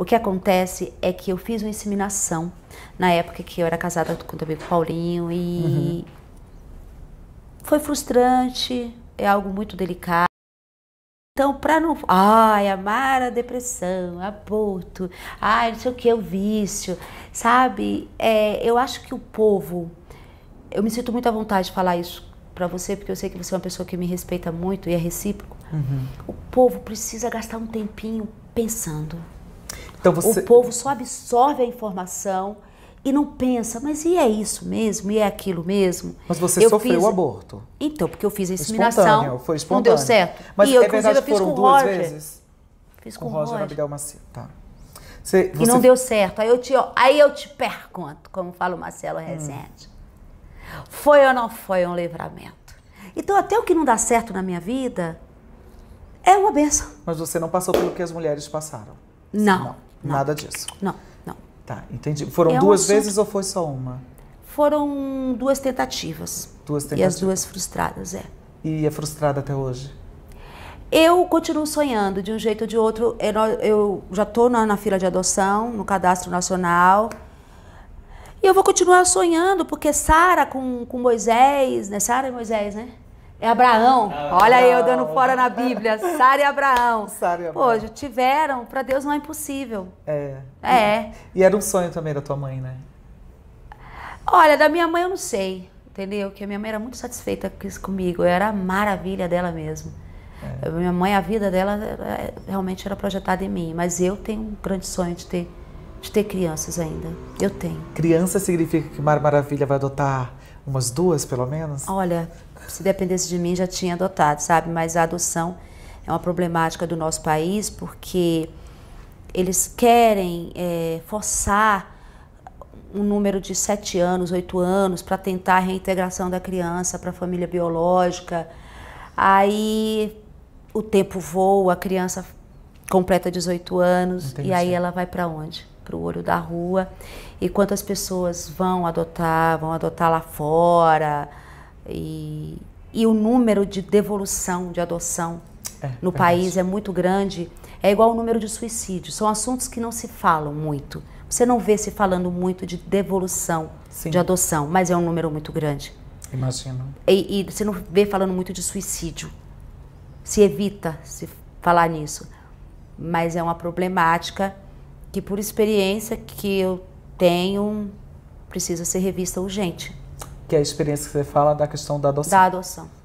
O que acontece é que eu fiz uma inseminação na época que eu era casada com o amigo Paulinho e uhum. foi frustrante, é algo muito delicado. Então, para não. Ai, amar a depressão, aborto, ai, não sei o que, é o vício, sabe? É, eu acho que o povo. Eu me sinto muito à vontade de falar isso para você, porque eu sei que você é uma pessoa que me respeita muito e é recíproco. Uhum. O povo precisa gastar um tempinho pensando. Então você... O povo só absorve a informação e não pensa, mas e é isso mesmo? E é aquilo mesmo? Mas você eu sofreu fiz... o aborto. Então, porque eu fiz a inseminação. Espontâneo, foi espontâneo. Não deu certo. Mas e é eu, é verdade, eu fiz com duas Roger. vezes? Fiz com, com Roger. Roger Abigail Macedo, tá. Você, você... E não deu certo. Aí eu te, aí eu te pergunto, como fala o Marcelo hum. Rezende. Hum. Foi ou não foi um livramento? Então, até o que não dá certo na minha vida é uma benção. Mas você não passou pelo que as mulheres passaram? não. não. Não. Nada disso. Não, não. Tá, entendi. Foram é duas um assunto... vezes ou foi só uma? Foram duas tentativas. Duas tentativas. E as duas frustradas, é. E é frustrada até hoje? Eu continuo sonhando, de um jeito ou de outro. É eu já estou na, na fila de adoção, no cadastro nacional. E eu vou continuar sonhando, porque Sara com, com Moisés, né? Sara e Moisés, né? É Abraão. Ah, Olha Abraão. eu dando fora na Bíblia. Sara e Abraão. Sara e Abraão. Pô, tiveram. Para Deus não é impossível. É. É. E, era um sonho também da tua mãe, né? Olha, da minha mãe eu não sei, entendeu? Que a minha mãe era muito satisfeita com isso comigo. Eu era a maravilha dela mesmo. É. minha mãe, a vida dela realmente era projetada em mim. Mas eu tenho um grande sonho de ter, de ter crianças ainda. Eu tenho. Criança significa que Mar Maravilha vai adotar Umas duas, pelo menos? Olha, se dependesse de mim, já tinha adotado, sabe? Mas a adoção é uma problemática do nosso país porque eles querem é, forçar um número de sete anos, oito anos, para tentar a reintegração da criança para a família biológica. Aí o tempo voa, a criança completa 18 anos Entendi. e aí ela vai para onde? para o olho da rua e quantas pessoas vão adotar, vão adotar lá fora e, e o número de devolução, de adoção é, no é país isso. é muito grande, é igual o número de suicídios. São assuntos que não se falam muito. Você não vê se falando muito de devolução, Sim. de adoção, mas é um número muito grande. Imagino. E, e você não vê falando muito de suicídio. Se evita se falar nisso. Mas é uma problemática que por experiência que eu tenho precisa ser revista urgente. Que é a experiência que você fala da questão da adoção. Da adoção.